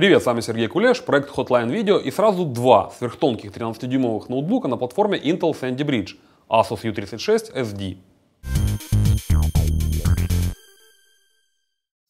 Привет, с вами Сергей Кулеш, проект Hotline Video и сразу два сверхтонких 13-дюймовых ноутбука на платформе Intel Sandy Bridge Asus U36 SD.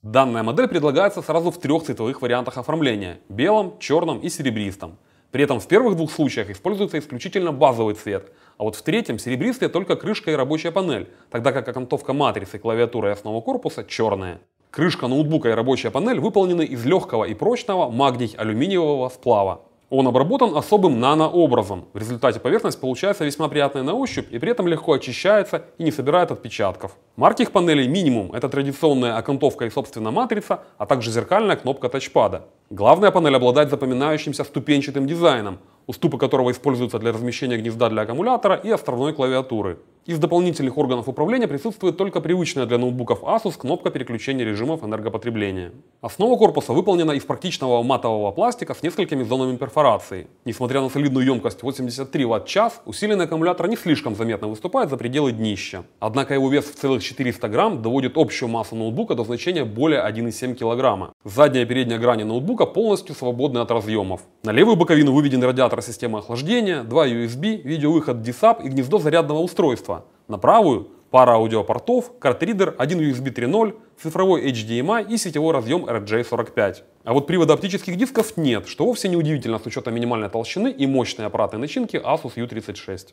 Данная модель предлагается сразу в трех цветовых вариантах оформления – белом, черном и серебристом. При этом в первых двух случаях используется исключительно базовый цвет, а вот в третьем серебристая только крышка и рабочая панель, тогда как окантовка матрицы, клавиатура и основа корпуса черная. Крышка ноутбука и рабочая панель выполнены из легкого и прочного магний-алюминиевого сплава. Он обработан особым нанообразом. В результате поверхность получается весьма приятная на ощупь и при этом легко очищается и не собирает отпечатков. Марки их панелей минимум – это традиционная окантовка и собственно матрица, а также зеркальная кнопка тачпада. Главная панель обладает запоминающимся ступенчатым дизайном уступы которого используются для размещения гнезда для аккумулятора и островной клавиатуры. Из дополнительных органов управления присутствует только привычная для ноутбуков Asus кнопка переключения режимов энергопотребления. Основа корпуса выполнена из практичного матового пластика с несколькими зонами перфорации. Несмотря на солидную емкость 83 Вт-час, усиленный аккумулятор не слишком заметно выступает за пределы днища. Однако его вес в целых 400 грамм доводит общую массу ноутбука до значения более 1,7 кг. Задняя и передняя грани ноутбука полностью свободны от разъемов. На левую боковину выведен радиатор системы охлаждения, два USB, видеовыход DSAP и гнездо зарядного устройства. На правую пара аудиопортов, картридер, один USB 3.0, цифровой HDMI эм и сетевой разъем RJ45. А вот привода оптических дисков нет, что вовсе не удивительно с учетом минимальной толщины и мощной аппаратной начинки Asus U36.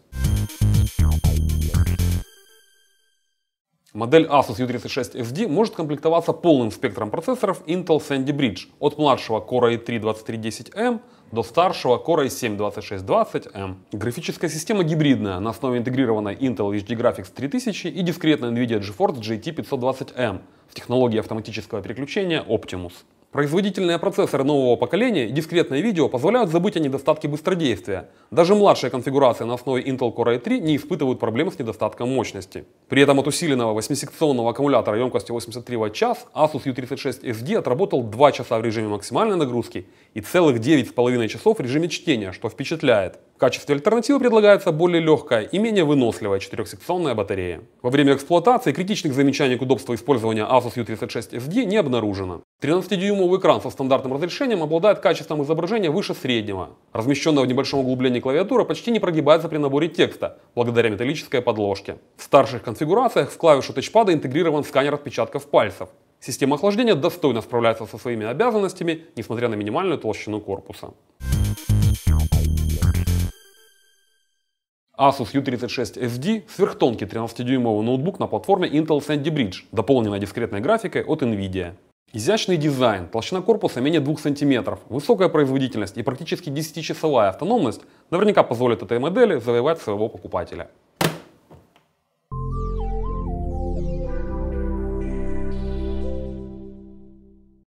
Модель Asus U36 fd может комплектоваться полным спектром процессоров Intel Sandy Bridge от младшего Core i3-2310M до старшего Core i7-2620M. Графическая система гибридная на основе интегрированной Intel HD Graphics 3000 и дискретной NVIDIA GeForce GT 520M в технологии автоматического переключения Optimus. Производительные процессоры нового поколения и дискретное видео позволяют забыть о недостатке быстродействия. Даже младшие конфигурации на основе Intel Core i3 не испытывают проблем с недостатком мощности. При этом от усиленного 8-секционного аккумулятора емкостью 83 Вт Asus U36SD отработал 2 часа в режиме максимальной нагрузки и целых 9,5 часов в режиме чтения, что впечатляет. В качестве альтернативы предлагается более легкая и менее выносливая четырехсекционная батарея. Во время эксплуатации критичных замечаний к удобству использования Asus U36SD не обнаружено. 13-дюймовый экран со стандартным разрешением обладает качеством изображения выше среднего. Размещенная в небольшом углублении клавиатура почти не прогибается при наборе текста, благодаря металлической подложке. В старших конфигурациях в клавишу тачпада интегрирован сканер отпечатков пальцев. Система охлаждения достойно справляется со своими обязанностями, несмотря на минимальную толщину корпуса. Asus U36FD sd сверхтонкий 13-дюймовый ноутбук на платформе Intel Sandy Bridge, дополненная дискретной графикой от NVIDIA. Изящный дизайн, толщина корпуса менее 2 см, высокая производительность и практически 10-часовая автономность наверняка позволят этой модели завоевать своего покупателя.